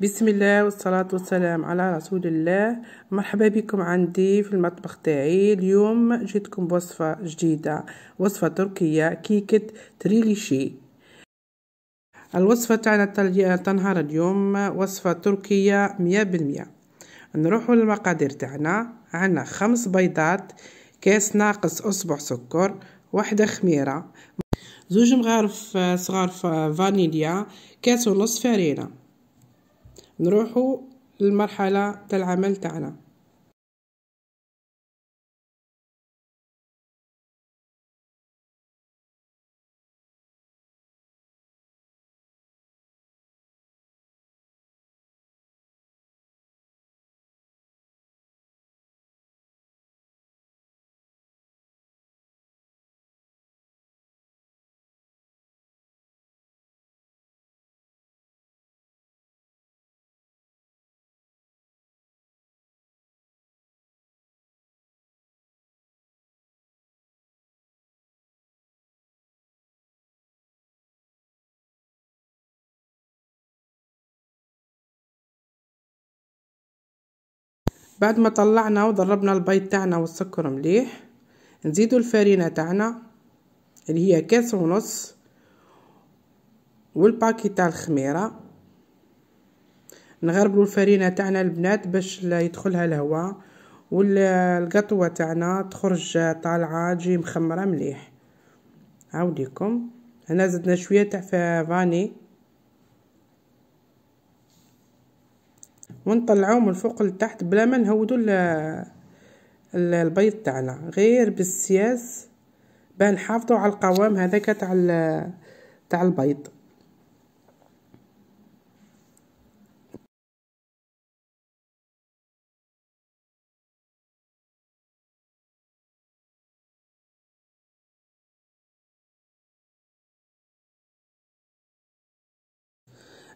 بسم الله والصلاة والسلام على رسول الله مرحبا بكم عندي في المطبخ تاعي اليوم جيتكم بوصفة جديدة وصفة تركية كيكة تريليشي الوصفة تاعنا تنهار اليوم وصفة تركية مية بالمية نروحوا للمقادير تاعنا عنا خمس بيضات كاس ناقص أصبع سكر واحدة خميرة زوج مغارف صغار فانيليا كاس ونص فارينه نروحوا للمرحلة تاع العمل تاعنا بعد ما طلعنا وضربنا البيض تاعنا والسكر مليح نزيدو الفارينة تاعنا اللي هي كاس ونص والباكي تاع الخميره نغربلو الفرينه تاعنا البنات باش يدخلها الهواء والقطوه تاعنا تخرج طالعه تجي مخمره مليح عاوديكم هنا زدنا شويه تاع فاني ونطلعوه من الفوق لتحت بلا ما نهودو البيض تاعنا غير بالسياس باه نحافظو على القوام هذاك تاع تاع البيض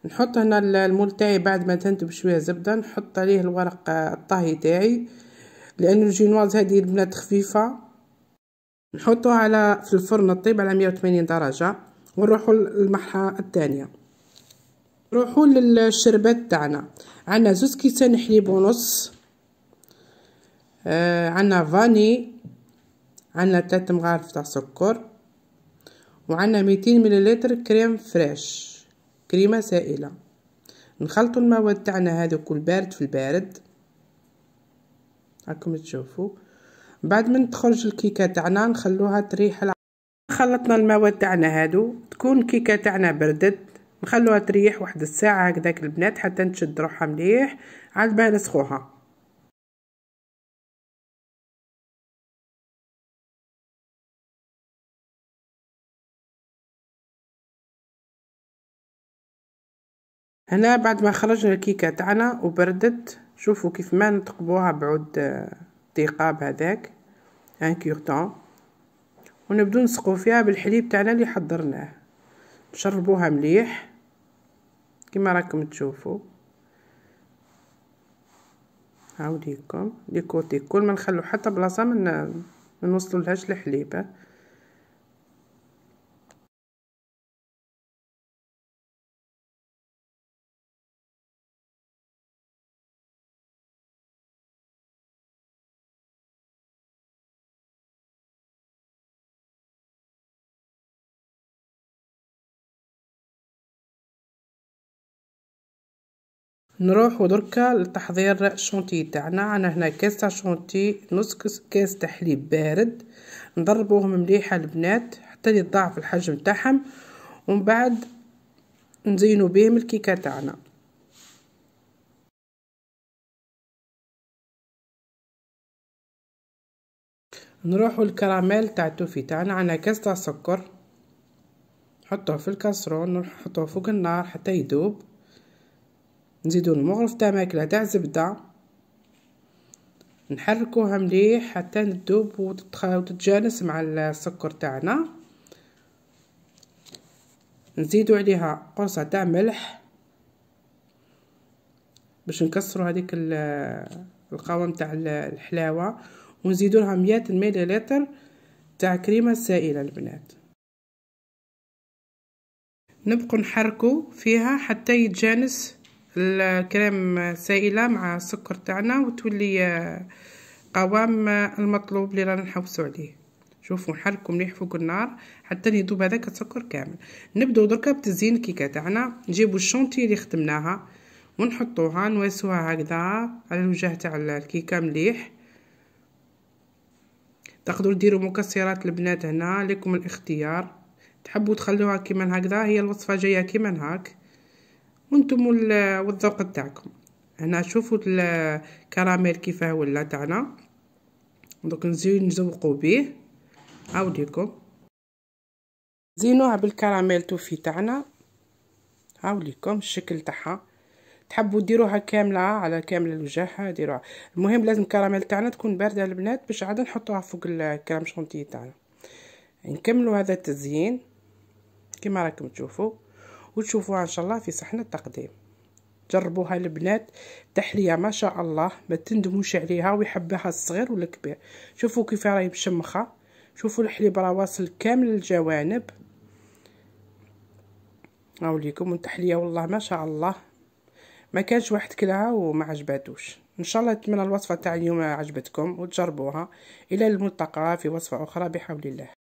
نحط هنا المول تاعي بعد ما تنتب شويه زبده نحط عليه الورق آه، الطهي تاعي لانه الجينواز هذه البنات خفيفه نحطوها على في الفرن الطيب على 180 درجه ونروحوا للمرحله الثانيه نروحوا للشربات تاعنا عندنا زوز كيسان حليب ونص آه، عندنا فاني عندنا 3 مغارف تاع سكر وعندنا 200 ملل كريم فريش كريمة سائلة نخلط المواد تاعنا كل البارد في البارد هاكم تشوفوا بعد من تخرج الكيكه تاعنا نخلوها تريح الع... خلطنا المواد تاعنا هادو تكون الكيكه تاعنا بردت نخلوها تريح واحد الساعه هكذاك البنات حتى تشد روحها مليح عاد باه نسخوها هنا بعد ما خرجنا الكيكه تاعنا وبردت شوفوا كيف ما نتقبوها بعود آه، تيقاب هذاك ان كيغطون ونبدو نسقو فيها بالحليب تاعنا اللي حضرناه نشربوها مليح كما راكم تشوفوا هاوديكم لي كوتي كل ما نخلو حتى بلاصه من ما لهاش الحليب نروح دركا لتحضير الشونتي تاعنا انا هنا كاس تاع شونتي نص كاس تاع حليب بارد نضربوهم مليحه البنات حتى يتضاعف الحجم تاعهم ومن بعد نزينو بهم الكيكه تاعنا نروحو الكراميل تاع التوفي تاعنا عندنا كاس تاع سكر نحطوه في الكاسرون نحطوه فوق النار حتى يذوب نزيدو المغرف تاع ماكله تاع زبده نحركوها مليح حتى تذوب وتتجانس مع السكر تاعنا نزيدو عليها قرصه تاع ملح باش نكسروا هذيك القوام تاع الحلاوه ونزيدو لها 100 مليلتر تاع كريمه سائله البنات نبقى نحركو فيها حتى يتجانس الكريم سائلة مع السكر تاعنا وتولي آه، قوام المطلوب اللي رانا نحوسو عليه شوفوا نحركو مليح فوق النار حتى يذوب هذاك السكر كامل نبداو دركا بتزيين الكيكه تاعنا نجيبو الشونتي اللي خدمناها ونحطوها نواسوها هكذا على الوجه تاع الكيكه مليح تقدروا ديروا مكسرات البنات هنا لكم الاختيار تحبوا تخلوها كيما هكذا هي الوصفه جايه كيما هاك وانتم والذوق تاعكم هنا شوفوا الكراميل كيفاه ولا تاعنا دوك نزيد نزوقوا به عاوديكم زينوها بالكراميل توفي تاعنا عاوليكم الشكل تاعها تحبوا ديروها كامله على كامل الوجه ديروها المهم لازم الكراميل تاعنا تكون بارده البنات باش عاد نحطوها فوق الكرام شونتي تاعنا نكملوا هذا التزيين كما راكم تشوفوا وتشوفوها ان شاء الله في صحن التقديم جربوها البنات تحليه ما شاء الله ما تندموش عليها ويحبها الصغير والكبير شوفوا كيف راهي مشمخه شوفوا الحليب راه واصل كامل الجوانب هاو ليكم التحليه والله ما شاء الله ما كانش واحد كلها وما عجباتوش ان شاء الله نتمنى الوصفه تاع اليوم عجبتكم وتجربوها الى الملتقى في وصفه اخرى بحول الله